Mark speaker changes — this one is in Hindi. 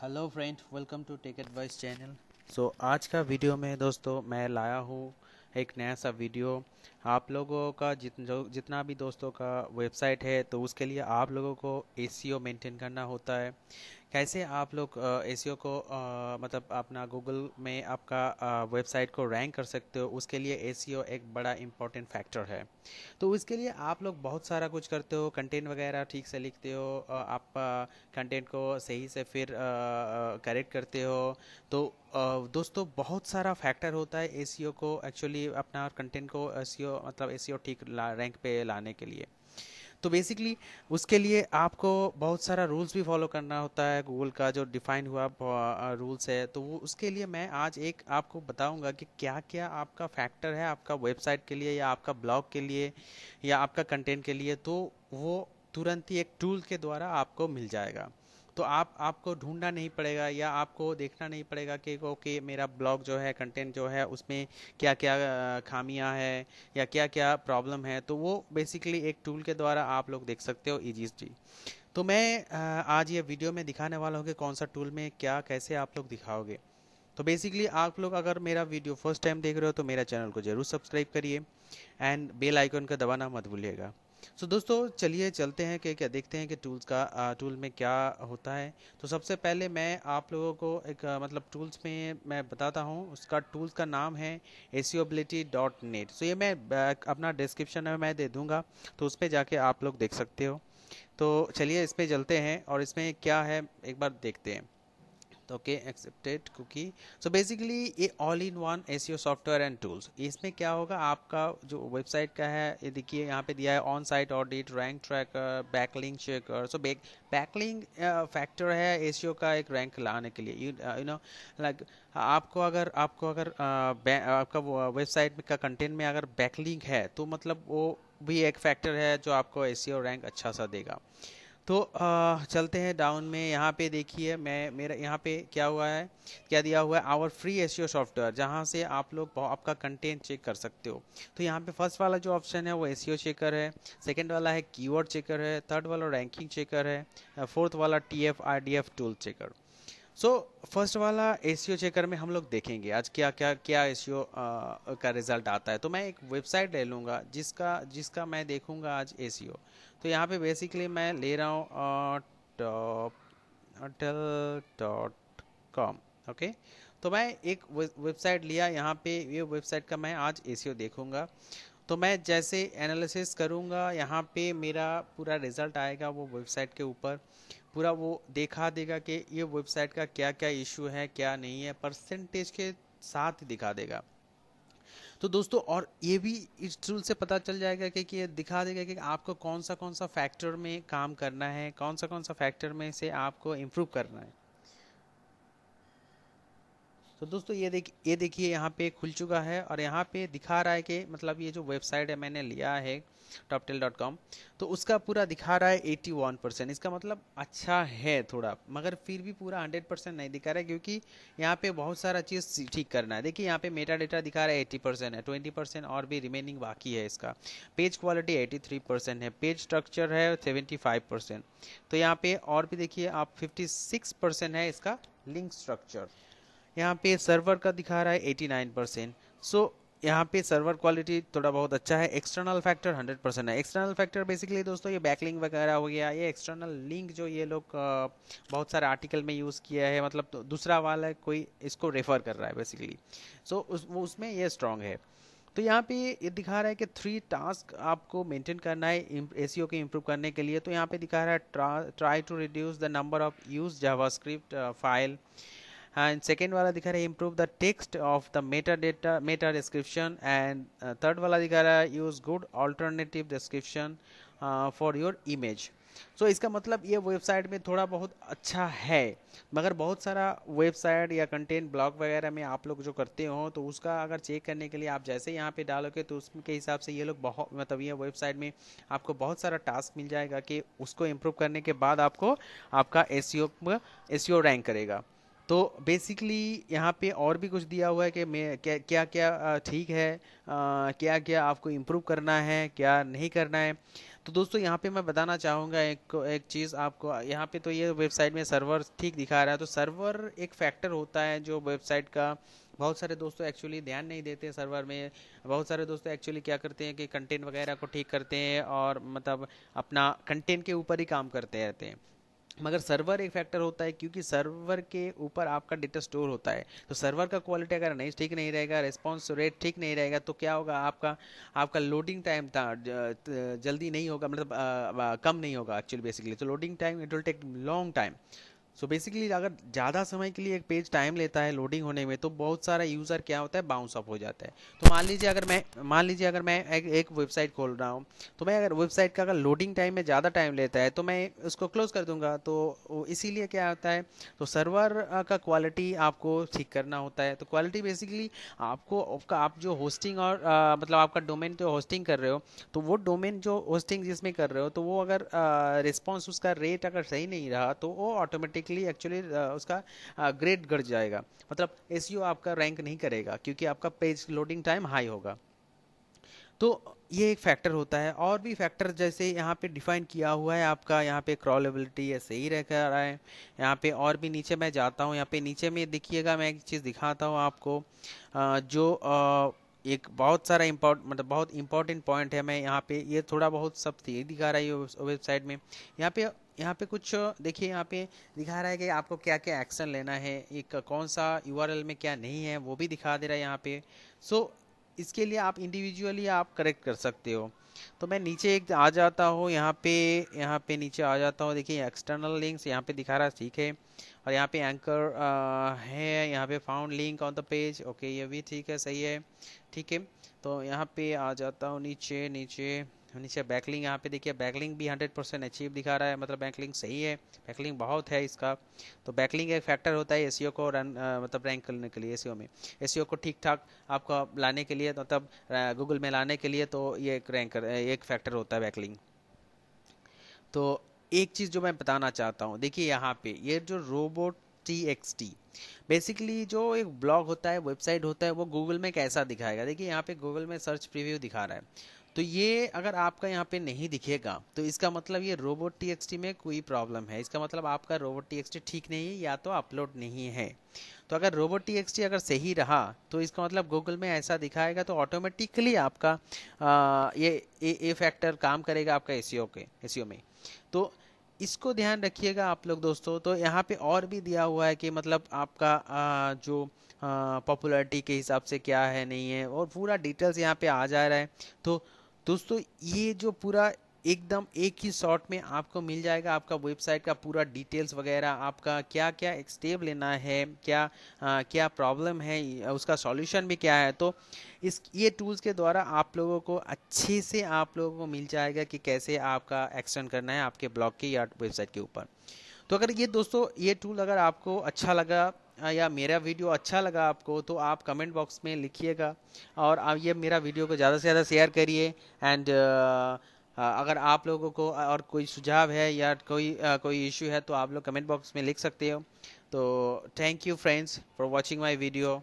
Speaker 1: hello friend welcome to tech advice channel so आज का वीडियो में दोस्तों मैं लाया हूँ एक नया सा वीडियो आप लोगों का जित जो जितना भी दोस्तों का वेबसाइट है तो उसके लिए आप लोगों को ए मेंटेन करना होता है कैसे आप लोग एस e को uh, मतलब अपना गूगल में आपका वेबसाइट को रैंक कर सकते हो उसके लिए ए e एक बड़ा इंपॉर्टेंट फैक्टर है तो उसके लिए आप लोग बहुत सारा कुछ करते हो कंटेंट वगैरह ठीक से लिखते हो आप कंटेंट को सही से फिर करेक्ट करते हो तो दोस्तों बहुत सारा फैक्टर होता है ए e को एक्चुअली अपना कंटेंट को ए मतलब ए ठीक रैंक पे लाने के लिए तो बेसिकली उसके लिए आपको बहुत सारा रूल्स भी फॉलो करना होता है गूगल का जो डिफाइन हुआ रूल्स है तो वो उसके लिए मैं आज एक आपको बताऊंगा कि क्या क्या आपका फैक्टर है आपका वेबसाइट के लिए या आपका ब्लॉग के लिए या आपका कंटेंट के लिए तो वो तुरंत ही एक टूल के द्वारा आपको मिल जाएगा तो आप आपको ढूंढना नहीं पड़ेगा या आपको देखना नहीं पड़ेगा कि ओके मेरा ब्लॉग जो है कंटेंट जो है उसमें क्या क्या खामियां है या क्या क्या प्रॉब्लम है तो वो बेसिकली एक टूल के द्वारा आप लोग देख सकते हो जी e तो मैं आज ये वीडियो में दिखाने वाला हूँ कि कौन सा टूल में क्या कैसे आप लोग दिखाओगे तो बेसिकली आप लोग अगर मेरा वीडियो फर्स्ट टाइम देख रहे हो तो मेरा चैनल को जरूर सब्सक्राइब करिए एंड बेल आइकन का दबाना मत भूलिएगा सो so, दोस्तों चलिए चलते हैं कि क्या देखते हैं कि टूल्स का टूल में क्या होता है तो सबसे पहले मैं आप लोगों को एक मतलब टूल्स में मैं बताता हूँ उसका टूल्स का नाम है एसीबिलिटी डॉट नेट सो ये मैं अपना डिस्क्रिप्शन में मैं दे दूँगा तो उस पर जाके आप लोग देख सकते हो तो चलिए इस पर चलते हैं और इसमें क्या है एक बार देखते हैं तो okay accepted cookie so basically ये all in one a software and tools इसमें क्या होगा आपका जो वेबसाइट का है ये देखिए यहाँ पे दिया है on site audit rank tracker backlink checker so back backlink factor है ए e का एक रैंक लाने के लिए यू नो लाइक आपको अगर आपको अगर uh, आपका वेबसाइट का कंटेंट में अगर बैकलिंग है तो मतलब वो भी एक फैक्टर है जो आपको ए रैंक e अच्छा सा देगा तो आ, चलते हैं डाउन में यहाँ पे देखिए मैं मेरा यहाँ पे क्या हुआ है क्या दिया हुआ है आवर फ्री एस सॉफ्टवेयर जहाँ से आप लोग आपका कंटेंट चेक कर सकते हो तो यहाँ पे फर्स्ट वाला जो ऑप्शन है वो एस चेकर है सेकेंड वाला है कीवर्ड चेकर है थर्ड वाला रैंकिंग चेकर है फोर्थ वाला T F D F tool checker so first वाला एसीओ चेकर में हम लोग देखेंगे आज क्या क्या क्या ए एसीओ का रिजल्ट आता है तो मैं एक वेबसाइट ले लूँगा जिसका जिसका मैं देखूँगा आज ए तो यहाँ पे बेसिकली मैं ले रहा हूँ top Atal dot com okay तो मैं एक वेबसाइट लिया यहाँ पे ये वेबसाइट का मैं आज ए देखूंगा तो मैं जैसे एनालिसिस करूँगा यहाँ पे मेरा पूरा रिजल्ट आएगा वो वेबसाइट के ऊपर पूरा वो देखा देगा कि ये वेबसाइट का क्या क्या इशू है क्या नहीं है परसेंटेज के साथ ही दिखा देगा तो दोस्तों और ये भी इस टूल से पता चल जाएगा कि, कि ये दिखा देगा कि आपको कौन सा कौन सा फैक्टर में काम करना है कौन सा कौन सा फैक्टर में से आपको इम्प्रूव करना है तो दोस्तों ये देख ये देखिए यहाँ पे खुल चुका है और यहाँ पे दिखा रहा है कि मतलब ये जो वेबसाइट है मैंने लिया है टॉपटेल डॉट कॉम तो उसका पूरा दिखा रहा है एटी वन परसेंट इसका मतलब अच्छा है थोड़ा मगर फिर भी पूरा हंड्रेड परसेंट नहीं दिखा रहा है क्योंकि यहाँ पे बहुत सारा चीज़ ठीक करना है देखिए यहाँ पे मेटा डेटा दिखा रहा है एट्टी परसेंट है ट्वेंटी परसेंट और भी रिमेनिंग बाकी है इसका page quality eighty three percent है पेज स्ट्रक्चर है सेवेंटी फाइव परसेंट तो यहाँ पे और भी देखिए आप फिफ्टी सिक्स परसेंट है इसका लिंक स्ट्रक्चर यहाँ पे सर्वर का दिखा रहा है 89 परसेंट सो यहाँ पे सर्वर क्वालिटी थोड़ा बहुत अच्छा है एक्सटर्नल फैक्टर 100 परसेंट है एक्सटर्नल फैक्टर बेसिकली दोस्तों ये बैकलिंग वगैरह हो गया ये एक्सटर्नल लिंक जो ये लोग बहुत सारे आर्टिकल में यूज़ किया है मतलब तो दूसरा वाला कोई इसको रेफर कर रहा है बेसिकली सो so, उसमें उस, ये स्ट्रांग है तो यहाँ पे ये दिखा रहा है कि थ्री टास्क आपको मेंटेन करना है ए सी ओ के इम्प्रूव करने के लिए तो यहाँ पे दिखा रहा है try to reduce the number of use JavaScript file and second वाला दिखा रहा है improve the text of the metadata meta description and uh, third वाला दिखा रहा है use good alternative description uh, for your image so so, इसका मतलब ये वेबसाइट में थोड़ा बहुत अच्छा है मगर बहुत सारा वेबसाइट या कंटेंट ब्लॉग वगैरह में आप लोग जो करते हो तो उसका अगर चेक करने के लिए आप जैसे यहाँ पे डालोगे तो उसके हिसाब से ये लोग बहुत मतलब ये वेबसाइट में आपको बहुत सारा टास्क मिल जाएगा कि उसको इम्प्रूव करने के बाद आपको आपका एस एस रैंक करेगा तो बेसिकली यहाँ पे और भी कुछ दिया हुआ है कि मैं क्या क्या ठीक है क्या क्या आपको इम्प्रूव करना है क्या नहीं करना है तो दोस्तों यहाँ पे मैं बताना चाहूँगा एक एक चीज़ आपको यहाँ पे तो ये वेबसाइट में सर्वर ठीक दिखा रहा है तो सर्वर एक फैक्टर होता है जो वेबसाइट का बहुत सारे दोस्तों एक्चुअली ध्यान नहीं देते सर्वर में बहुत सारे दोस्तों एक्चुअली क्या करते हैं कि कंटेंट वगैरह को ठीक करते हैं और मतलब अपना कंटेंट के ऊपर ही काम करते रहते हैं मगर सर्वर एक फैक्टर होता है क्योंकि सर्वर के ऊपर आपका डेटा स्टोर होता है तो सर्वर का क्वालिटी अगर नहीं ठीक नहीं रहेगा रिस्पॉन्स रेट ठीक नहीं रहेगा तो क्या होगा आपका आपका लोडिंग टाइम था जल्दी नहीं होगा मतलब आ, आ, कम नहीं होगा एक्चुअली बेसिकली तो loading time it will take long time so basically अगर ज़्यादा समय के लिए एक पेज टाइम लेता है लोडिंग होने में तो बहुत सारा यूज़र क्या होता है बाउंस अप हो जाता है तो मान लीजिए अगर मैं मान लीजिए अगर मैं एक, एक वेबसाइट खोल रहा हूँ तो मैं अगर वेबसाइट का अगर लोडिंग टाइम में ज़्यादा टाइम लेता है तो मैं उसको क्लोज कर दूंगा तो इसीलिए क्या होता है तो सर्वर का क्वालिटी आपको ठीक करना होता है तो क्वालिटी बेसिकली आपको आपका आप जो होस्टिंग और आ, मतलब आपका डोमेन जो होस्टिंग कर रहे हो तो वो डोमेन जो होस्टिंग जिसमें कर रहे हो तो वो अगर रिस्पॉन्स उसका रेट अगर सही नहीं रहा तो वो ऑटोमेटिक ऑटोमेटिकली एक्चुअली उसका ग्रेड घट जाएगा मतलब एस आपका रैंक नहीं करेगा क्योंकि आपका पेज लोडिंग टाइम हाई होगा तो ये एक फैक्टर होता है और भी फैक्टर जैसे यहाँ पे डिफाइन किया हुआ है आपका यहाँ पे क्रॉलेबिलिटी ऐसे ही रह कर रहा है यहाँ पे और भी नीचे मैं जाता हूँ यहाँ पे नीचे में देखिएगा मैं एक चीज़ दिखाता हूँ आपको जो एक बहुत सारा इम्पोर्ट मतलब बहुत इंपॉर्टेंट पॉइंट है मैं यहाँ पे ये थोड़ा बहुत सब थी दिखा रहा है वेबसाइट में यहाँ पे यहाँ पे कुछ देखिए यहाँ पे दिखा रहा है कि आपको क्या क्या एक्शन लेना है एक कौन सा यू में क्या नहीं है वो भी दिखा दे रहा है यहाँ पे सो so, इसके लिए आप इंडिविजुअली आप करेक्ट कर सकते हो तो मैं नीचे एक आ जाता हूँ यहाँ पे यहाँ पे नीचे आ जाता हूँ देखिए एक्सटर्नल लिंक्स यहाँ पे दिखा रहा है ठीक है और यहाँ पे एंकर है यहाँ पे found link on the page okay ये भी ठीक है सही है ठीक है तो यहाँ पे आ जाता हूँ नीचे नीचे नीचे बैकलिंग यहाँ पे देखिए बैकलिंग भी 100 परसेंट अचीव दिखा रहा है मतलब बैकलिंग सही है बैकलिंग बहुत है इसका तो बैकलिंग एक फैक्टर होता है एसीओ e को रन मतलब रैंक करने के लिए एसीओ e में एसीओ e को ठीक ठाक आपको लाने के लिए मतलब गूगल में लाने के लिए तो ये एक रैंक एक फैक्टर होता है बैकलिंग तो एक चीज़ जो मैं बताना चाहता हूँ देखिए यहाँ पे ये जो robot T X T basically जो एक ब्लॉग होता है वेबसाइट होता है वो गूगल में कैसा दिखाएगा देखिए यहाँ पे गूगल में सर्च प्रीव्यू दिखा रहा है तो ये अगर आपका यहाँ पे नहीं दिखेगा तो इसका मतलब ये रोबोट टी में कोई प्रॉब्लम है इसका मतलब आपका रोबोट टी ठीक नहीं है या तो अपलोड नहीं है तो अगर रोबोट टी अगर सही रहा तो इसका मतलब गूगल में ऐसा दिखाएगा तो ऑटोमेटिकली आपका आ, ये ए, ए फैक्टर काम करेगा आपका एस e के एस e में तो इसको ध्यान रखिएगा आप लोग दोस्तों तो यहाँ पे और भी दिया हुआ है कि मतलब आपका आ, जो पॉपुलरिटी के हिसाब से क्या है नहीं है और पूरा डिटेल्स यहाँ पे आ जा रहा है तो दोस्तों ये जो पूरा एकदम एक ही शॉट में आपको मिल जाएगा आपका वेबसाइट का पूरा डिटेल्स वगैरह आपका क्या क्या स्टेप लेना है क्या आ, क्या प्रॉब्लम है उसका सॉल्यूशन भी क्या है तो इस ये टूल्स के द्वारा आप लोगों को अच्छे से आप लोगों को मिल जाएगा कि कैसे आपका एक्शन करना है आपके ब्लॉग के या वेबसाइट के ऊपर तो अगर ये दोस्तों ये टूल अगर आपको अच्छा लगा या मेरा वीडियो अच्छा लगा आपको तो आप कमेंट बॉक्स में लिखिएगा और आप ये मेरा वीडियो को ज़्यादा से ज़्यादा शेयर करिए एंड अगर आप लोगों को और कोई सुझाव है या कोई आ, कोई इश्यू है तो आप लोग कमेंट बॉक्स में लिख सकते हो तो thank you friends for watching my video